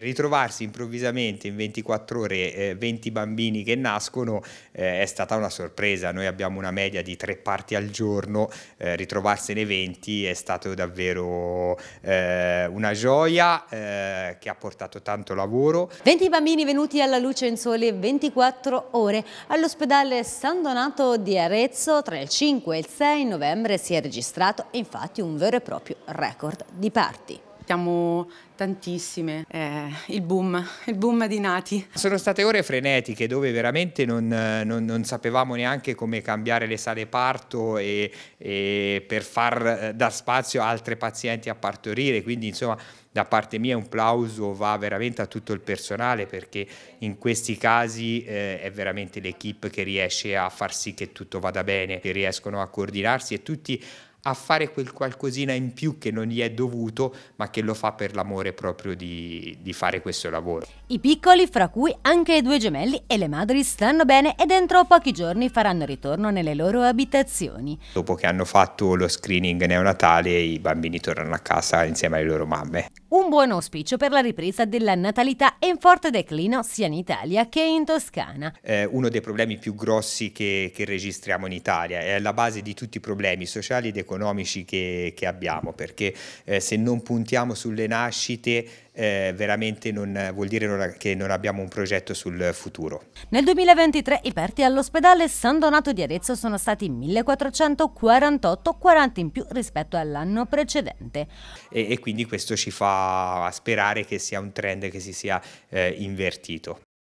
Ritrovarsi improvvisamente in 24 ore eh, 20 bambini che nascono eh, è stata una sorpresa, noi abbiamo una media di tre parti al giorno, eh, ritrovarsene 20 è stato davvero eh, una gioia eh, che ha portato tanto lavoro. 20 bambini venuti alla luce in sole 24 ore all'ospedale San Donato di Arezzo tra il 5 e il 6 novembre si è registrato infatti un vero e proprio record di parti aspettiamo tantissime. Eh, il boom, il boom di Nati. Sono state ore frenetiche dove veramente non, non, non sapevamo neanche come cambiare le sale parto e, e per far eh, dar spazio a altre pazienti a partorire, quindi insomma da parte mia un plauso va veramente a tutto il personale perché in questi casi eh, è veramente l'equipe che riesce a far sì che tutto vada bene, che riescono a coordinarsi e tutti a fare quel qualcosina in più che non gli è dovuto, ma che lo fa per l'amore proprio di, di fare questo lavoro. I piccoli, fra cui anche i due gemelli e le madri, stanno bene e dentro pochi giorni faranno ritorno nelle loro abitazioni. Dopo che hanno fatto lo screening neonatale, i bambini tornano a casa insieme alle loro mamme. Un buon auspicio per la ripresa della natalità e un forte declino sia in Italia che in Toscana. Eh, uno dei problemi più grossi che, che, registriamo in Italia è alla base di tutti i problemi sociali ed economici che, che abbiamo, perché eh, se non puntiamo sulle nascite eh, veramente non, vuol dire non, che non abbiamo un progetto sul futuro. Nel 2023 i perti all'ospedale San Donato di Arezzo sono stati 1448, 40 in più rispetto all'anno precedente. E, e, quindi questo ci fa sperare che sia un trend che si sia eh, invertito.